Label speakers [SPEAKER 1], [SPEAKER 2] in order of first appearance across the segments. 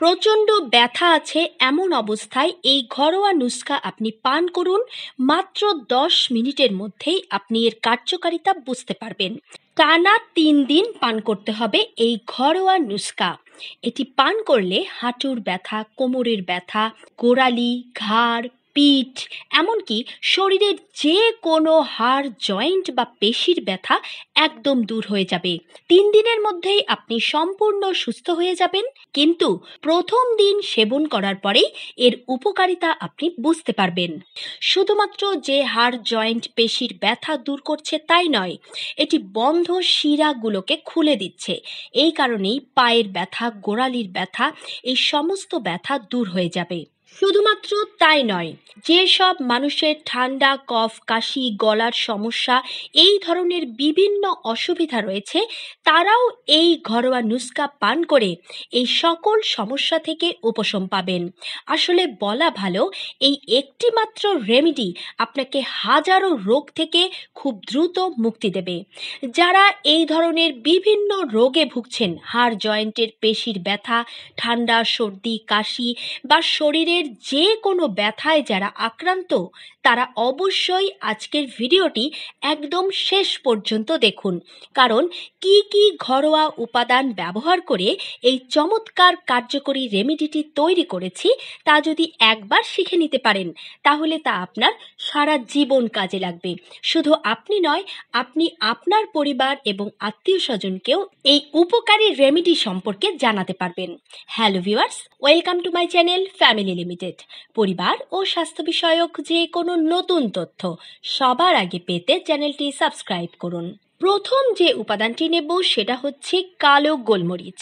[SPEAKER 1] প্রচণ্ড ব্যথা আছে এমন অবস্থায় এই ঘরোয়া নুস্খা আপনি পান করুন মাত্র দশ মিনিটের মধ্যেই আপনি এর কার্যকারিতা বুঝতে পারবেন টানা তিন দিন পান করতে হবে এই ঘরোয়া নুস্খা এটি পান করলে হাঁটুর ব্যথা কোমরের ব্যথা গোড়ালি ঘাড় পিঠ এমনকি শরীরের যে কোনো হাড় জয়েন্ট বা পেশির ব্যথা একদম দূর হয়ে যাবে তিন দিনের মধ্যেই আপনি সম্পূর্ণ সুস্থ হয়ে যাবেন কিন্তু প্রথম দিন সেবন করার পরেই এর উপকারিতা আপনি বুঝতে পারবেন শুধুমাত্র যে হাড় জয়েন্ট পেশির ব্যথা দূর করছে তাই নয় এটি বন্ধ শিরাগুলোকে খুলে দিচ্ছে এই কারণেই পায়ের ব্যথা গোড়ালির ব্যথা এই সমস্ত ব্যথা দূর হয়ে যাবে শুধুমাত্র তাই নয় যে সব মানুষের ঠান্ডা কফ কাশি গলার সমস্যা এই ধরনের বিভিন্ন অসুবিধা রয়েছে তারাও এই ঘরোয়া নুস্কা পান করে এই সকল সমস্যা থেকে উপশম পাবেন আসলে বলা ভালো এই একটিমাত্র রেমিডি রেমেডি আপনাকে হাজারো রোগ থেকে খুব দ্রুত মুক্তি দেবে যারা এই ধরনের বিভিন্ন রোগে ভুগছেন হাড় জয়েন্টের পেশির ব্যথা ঠান্ডা সর্দি কাশি বা শরীরের শরীরের যে কোনো ব্যথায় যারা আক্রান্ত তারা অবশ্যই আজকের ভিডিওটি একদম শেষ পর্যন্ত দেখুন কারণ কি কি ঘরোয়া উপাদান ব্যবহার করে এই চমৎকার কার্যকরী রেমিডিটি তৈরি করেছি তা যদি একবার শিখে নিতে পারেন তাহলে তা আপনার সারা জীবন কাজে লাগবে শুধু আপনি নয় আপনি আপনার পরিবার এবং আত্মীয় স্বজনকেও এই উপকারী রেমিডি সম্পর্কে জানাতে পারবেন hello viewers welcome to my channel family limited পরিবার ও স্বাস্থ্য বিষয়ক যে কোনো নতুন তথ্য সবার আগে পেতে চ্যানেলটি সাবস্ক্রাইব করুন প্রথম যে উপাদানটি নেব সেটা হচ্ছে কালো গোলমরিচ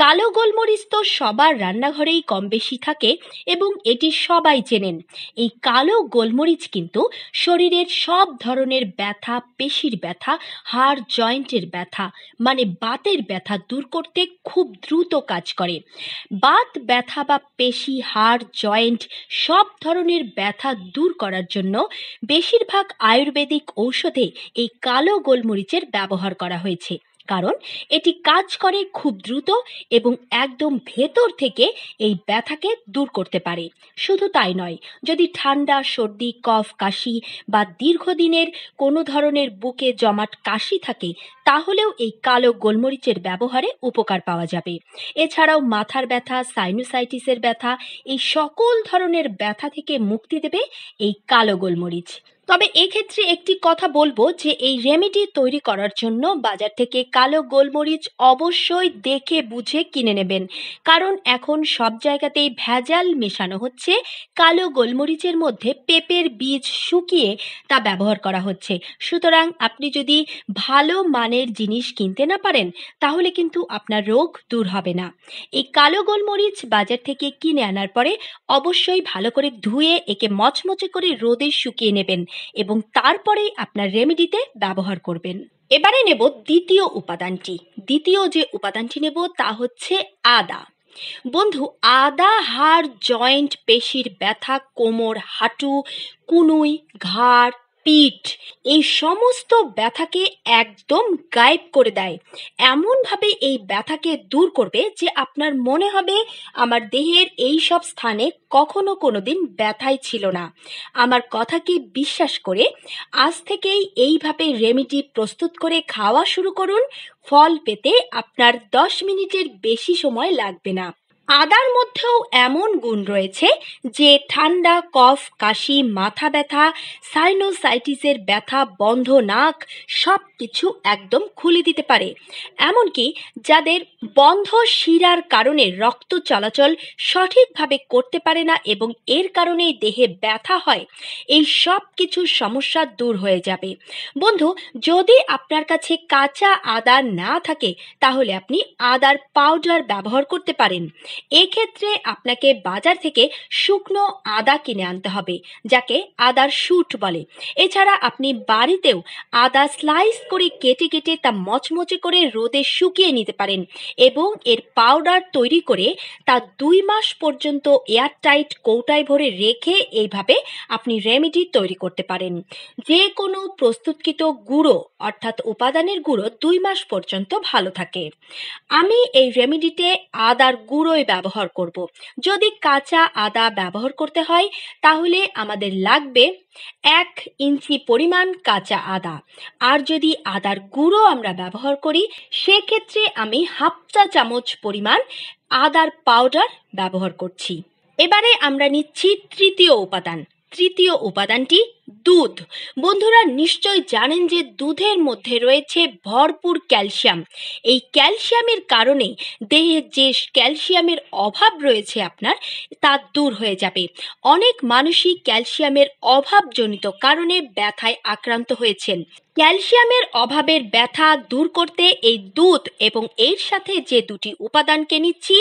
[SPEAKER 1] কালো গোলমরিচ তো সবার রান্নাঘরেই কম বেশি থাকে এবং এটি সবাই চেনেন এই কালো গোলমরিচ কিন্তু শরীরের সব ধরনের ব্যথা পেশির ব্যথা হাড় জয়েন্টের ব্যথা মানে বাতের ব্যথা দূর করতে খুব দ্রুত কাজ করে বাত ব্যথা বা পেশি হাড় জয়েন্ট সব ধরনের ব্যথা দূর করার জন্য বেশিরভাগ আয়ুর্বেদিক ঔষধে এই কালো গোলমরিচ বাণিজ্যের ব্যবহার করা হয়েছে কারণ এটি কাজ করে খুব দ্রুত এবং একদম ভেতর থেকে এই ব্যথাকে দূর করতে পারে শুধু তাই নয় যদি ঠান্ডা সর্দি কফ কাশি বা দীর্ঘদিনের কোনো ধরনের বুকে জমাট কাশি থাকে তাহলেও এই কালো গোলমরিচের ব্যবহারে উপকার পাওয়া যাবে এছাড়াও মাথার ব্যথা সাইনোসাইটিসের ব্যথা এই সকল ধরনের ব্যথা থেকে মুক্তি দেবে এই কালো গোলমরিচ তবে এক্ষেত্রে একটি কথা বলবো যে এই রেমেডি তৈরি করার জন্য বাজার থেকে কালো গোলমরিচ অবশ্যই দেখে বুঝে কিনে নেবেন কারণ এখন সব জায়গাতেই ভেজাল মেশানো হচ্ছে কালো গোলমরিচের মধ্যে পেঁপের বীজ শুকিয়ে তা ব্যবহার করা হচ্ছে সুতরাং আপনি যদি ভালো মানে মানের জিনিস কিনতে না পারেন তাহলে কিন্তু আপনার রোগ দূর হবে না এই কালো গোলমরিচ বাজার থেকে কিনে আনার পরে অবশ্যই ভালো করে ধুয়ে একে মচমচে করে রোদে শুকিয়ে নেবেন এবং তারপরেই আপনার রেমেডিতে ব্যবহার করবেন এবারে নেব দ্বিতীয় উপাদানটি দ্বিতীয় যে উপাদানটি নেব তা হচ্ছে আদা বন্ধু আদা হাড় জয়েন্ট পেশির ব্যথা কোমর হাঁটু কুনুই ঘাড় পিঠ এই সমস্ত ব্যথাকে একদম গায়েব করে দেয় এমনভাবে এই ব্যথাকে দূর করবে যে আপনার মনে হবে আমার দেহের এই সব স্থানে কখনো কোনো দিন ব্যথাই ছিল না আমার কথাকে বিশ্বাস করে আজ থেকেই এইভাবে রেমিডি প্রস্তুত করে খাওয়া শুরু করুন ফল পেতে আপনার দশ মিনিটের বেশি সময় লাগবে না আদার মধ্যেও এমন গুণ রয়েছে যে ঠান্ডা কফ কাশি মাথা ব্যথা সাইনোসাইটিসের ব্যথা বন্ধ নাক সব কিছু একদম খুলে দিতে পারে এমনকি যাদের বন্ধ শিরার কারণে রক্ত চলাচল সঠিকভাবে করতে পারে না এবং এর কারণে দেহে ব্যথা হয় এই সব কিছু সমস্যা দূর হয়ে যাবে বন্ধু যদি আপনার কাছে কাঁচা আদা না থাকে তাহলে আপনি আদার পাউডার ব্যবহার করতে পারেন এক্ষেত্রে আপনাকে বাজার থেকে শুকনো আদা কিনে আনতে হবে যাকে আদার শুট বলে এছাড়া আপনি বাড়িতেও আদা স্লাইস করে কেটে কেটে তা মচমচে করে রোদে শুকিয়ে নিতে পারেন এবং এর পাউডার তৈরি করে তা দুই মাস পর্যন্ত এয়ারটাইট কৌটায় ভরে রেখে এইভাবে আপনি রেমেডি তৈরি করতে পারেন যে কোনো প্রস্তুতকৃত গুঁড়ো অর্থাৎ উপাদানের গুঁড়ো দুই মাস পর্যন্ত ভালো থাকে আমি এই রেমেডিতে আদার গুঁড়োই ব্যবহার করব। যদি কাঁচা আদা ব্যবহার করতে হয় তাহলে আমাদের লাগবে এক ইঞ্চি পরিমাণ কাঁচা আদা আর যদি আদার গুঁড়ো আমরা ব্যবহার করি সেক্ষেত্রে আমি হাফ চা চামচ পরিমাণ আদার পাউডার ব্যবহার করছি এবারে আমরা নিচ্ছি তৃতীয় উপাদান তৃতীয় উপাদানটি দুধ বন্ধুরা নিশ্চয় জানেন যে দুধের মধ্যে রয়েছে ভরপুর ক্যালসিয়াম এই ক্যালসিয়ামের কারণে দেহে যে ক্যালসিয়ামের অভাব রয়েছে আপনার তা দূর হয়ে যাবে অনেক মানুষই ক্যালসিয়ামের অভাবজনিত কারণে ব্যথায় আক্রান্ত হয়েছেন ক্যালসিয়ামের অভাবের ব্যথা দূর করতে এই দুধ এবং এর সাথে যে দুটি উপাদানকে নিচ্ছি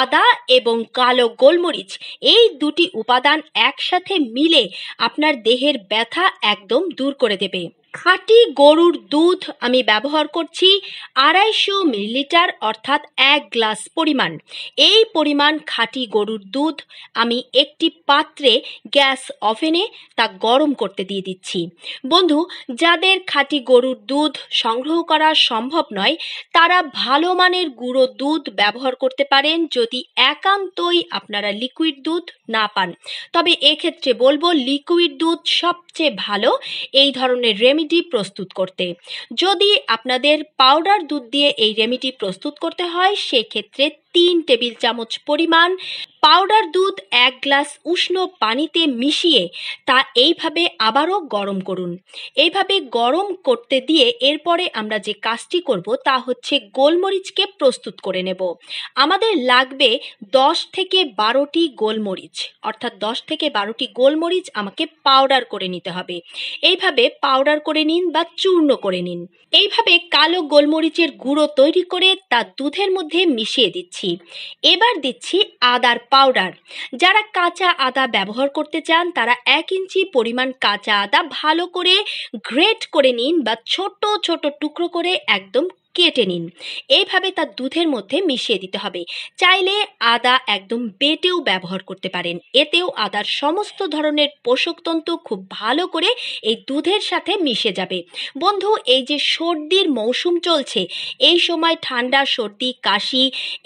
[SPEAKER 1] আদা এবং কালো গোলমরিচ এই দুটি উপাদান একসাথে মিলে আপনার দেহের ব্যথা একদম দূর করে দেবে খাঁটি গরুর দুধ আমি ব্যবহার করছি আড়াইশো মিলিলিটার অর্থাৎ এক গ্লাস পরিমাণ এই পরিমাণ খাঁটি গরুর দুধ আমি একটি পাত্রে গ্যাস ওভেনে তা গরম করতে দিয়ে দিচ্ছি বন্ধু যাদের খাঁটি গরুর দুধ সংগ্রহ করা সম্ভব নয় তারা ভালো মানের গুঁড়ো দুধ ব্যবহার করতে পারেন যদি একান্তই আপনারা লিকুইড দুধ না পান তবে এক্ষেত্রে বলবো লিকুইড দুধ সবচেয়ে ভালো এই ধরনের রেমিডি রেমিডি প্রস্তুত করতে যদি আপনাদের পাউডার দুধ দিয়ে এই রেমিডি প্রস্তুত করতে হয় সেক্ষেত্রে তিন টেবিল চামচ পরিমাণ পাউডার দুধ এক গ্লাস উষ্ণ পানিতে মিশিয়ে তা এইভাবে আবারও গরম করুন এইভাবে গরম করতে দিয়ে এরপরে আমরা যে কাজটি করব তা হচ্ছে গোলমরিচকে প্রস্তুত করে নেব আমাদের লাগবে দশ থেকে বারোটি গোলমরিচ অর্থাৎ দশ থেকে বারোটি গোলমরিচ আমাকে পাউডার করে নিতে হবে এইভাবে পাউডার করে নিন বা চূর্ণ করে নিন এইভাবে কালো গোলমরিচের গুঁড়ো তৈরি করে তা দুধের মধ্যে মিশিয়ে দিচ্ছি এবার দিচ্ছি আদার পাউডার যারা কাঁচা আদা ব্যবহার করতে চান তারা এক ইঞ্চি পরিমাণ কাঁচা আদা ভালো করে গ্রেট করে নিন বা ছোট ছোট টুকরো করে একদম কেটে নিন এইভাবে তার দুধের মধ্যে মিশিয়ে দিতে হবে চাইলে আদা একদম বেটেও ব্যবহার করতে পারেন এতেও আদার সমস্ত ধরনের পোষকতন্ত্র খুব ভালো করে এই দুধের সাথে মিশে যাবে বন্ধু এই যে সর্দির মৌসুম চলছে এই সময় ঠান্ডা সর্দি কাশি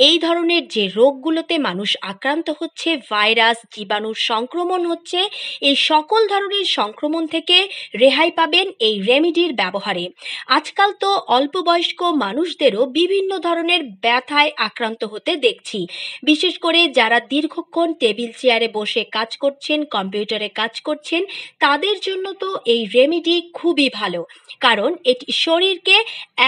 [SPEAKER 1] এই ধরনের যে রোগগুলোতে মানুষ আক্রান্ত হচ্ছে ভাইরাস জীবাণুর সংক্রমণ হচ্ছে এই সকল ধরনের সংক্রমণ থেকে রেহাই পাবেন এই রেমিডির ব্যবহারে আজকাল তো অল্প বয়স্ক মানুষদেরও বিভিন্ন ধরনের ব্যথায় আক্রান্ত হতে দেখছি বিশেষ করে যারা দীর্ঘক্ষণ টেবিল চেয়ারে বসে কাজ করছেন কম্পিউটারে কাজ করছেন তাদের জন্য তো এই রেমেডি খুবই ভালো কারণ এটি শরীরকে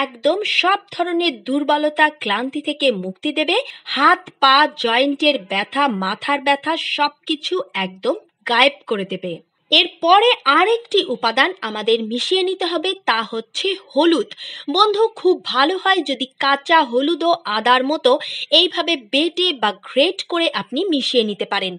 [SPEAKER 1] একদম সব ধরনের দুর্বলতা ক্লান্তি থেকে মুক্তি দেবে হাত পা জয়েন্টের ব্যথা মাথার ব্যথা সব কিছু একদম গায়েব করে দেবে এরপরে আরেকটি উপাদান আমাদের মিশিয়ে নিতে হবে তা হচ্ছে হলুদ বন্ধু খুব ভালো হয় যদি কাঁচা হলুদ ও আদার মতো এইভাবে বেটে বা গ্রেট করে আপনি মিশিয়ে নিতে পারেন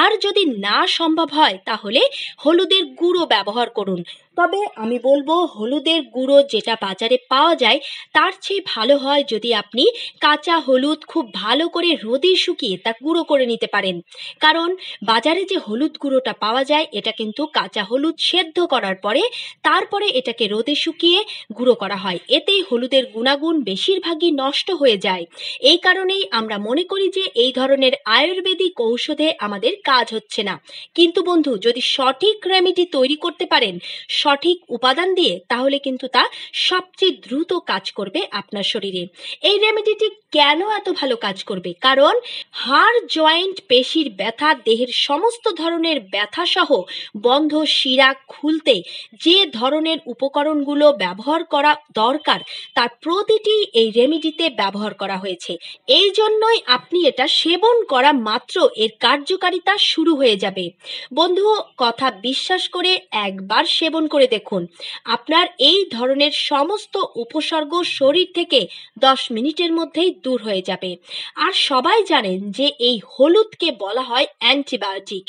[SPEAKER 1] আর যদি না সম্ভব হয় তাহলে হলুদের গুঁড়ো ব্যবহার করুন তবে আমি বলবো হলুদের গুঁড়ো যেটা বাজারে পাওয়া যায় তার চেয়ে ভালো হয় যদি আপনি কাঁচা হলুদ খুব ভালো করে রোদে শুকিয়ে তা গুঁড়ো করে নিতে পারেন কারণ বাজারে যে হলুদ গুঁড়োটা পাওয়া যায় এটা কিন্তু কিন্তু কাঁচা হলুদ সেদ্ধ করার পরে তারপরে এটাকে রোদে শুকিয়ে গুঁড়ো করা হয় এতেই হলুদের গুণাগুণ বেশিরভাগই নষ্ট হয়ে যায় এই কারণেই আমরা মনে করি যে এই ধরনের আয়ুর্বেদিক ঔষধে আমাদের কাজ হচ্ছে না কিন্তু বন্ধু যদি সঠিক রেমেডি তৈরি করতে পারেন সঠিক উপাদান দিয়ে তাহলে কিন্তু তা সবচেয়ে দ্রুত কাজ করবে আপনার শরীরে এই রেমেডিটি কেন এত ভালো কাজ করবে কারণ হাড় জয়েন্ট পেশির ব্যথা দেহের সমস্ত ধরনের ব্যথা সহ বন্ধ শিরা খুলতে যে ধরনের উপকরণগুলো ব্যবহার করা দরকার তার প্রতিটি এই রেমিডিতে ব্যবহার করা হয়েছে এই জন্যই আপনি এটা সেবন করা মাত্র এর কার্যকারিতা শুরু হয়ে যাবে বন্ধু কথা বিশ্বাস করে একবার সেবন করে দেখুন আপনার এই ধরনের সমস্ত উপসর্গ শরীর থেকে দশ মিনিটের মধ্যেই দূর হয়ে যাবে আর সবাই জানেন যে এই হলুদকে বলা হয় অ্যান্টিবায়োটিক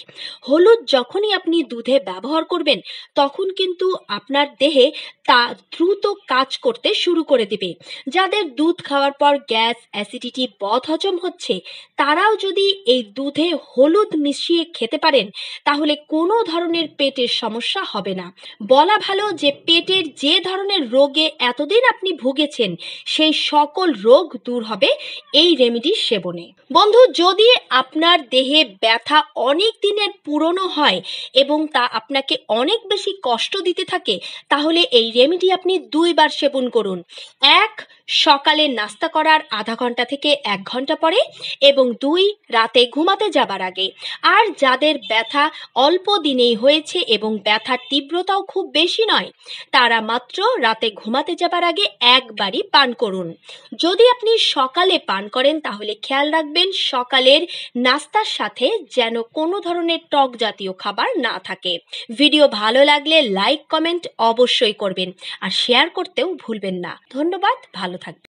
[SPEAKER 1] হলুদ যখনই আপনি দুধে ব্যবহার করবেন তখন কিন্তু আপনার দেহে তা দ্রুত কাজ করতে শুরু করে দেবে যাদের দুধ খাওয়ার পর গ্যাস অ্যাসিডিটি বধ হজম হচ্ছে তারাও যদি এই দুধে হলুদ মিশিয়ে খেতে পারেন তাহলে কোনো ধরনের পেটের সমস্যা হবে না বলা ভালো যে পেটের যে ধরনের রোগে এতদিন আপনি ভুগেছেন সেই সকল রোগ দূর হবে এই রেমিডি সেবনে বন্ধু যদি আপনার দেহে ব্যথা অনেক দিনের পুরনো হয় এবং এবং তা আপনাকে অনেক বেশি কষ্ট দিতে থাকে তাহলে এই রেমেডি আপনি দুইবার সেবন করুন এক সকালে নাস্তা করার আধা ঘন্টা থেকে এক ঘন্টা পরে এবং দুই রাতে ঘুমাতে যাবার আগে আর যাদের ব্যথা অল্প দিনেই হয়েছে এবং ব্যথার তীব্রতাও খুব বেশি নয় তারা মাত্র রাতে ঘুমাতে যাবার আগে একবারই পান করুন যদি আপনি সকালে পান করেন তাহলে খেয়াল রাখবেন সকালের নাস্তার সাথে যেন কোনো ধরনের টক জাতীয় খাবার না থাকে ভিডিও ভালো লাগলে লাইক কমেন্ট অবশ্যই করবেন আর শেয়ার করতেও ভুলবেন না ধন্যবাদ ভালো ভালো থাকবেন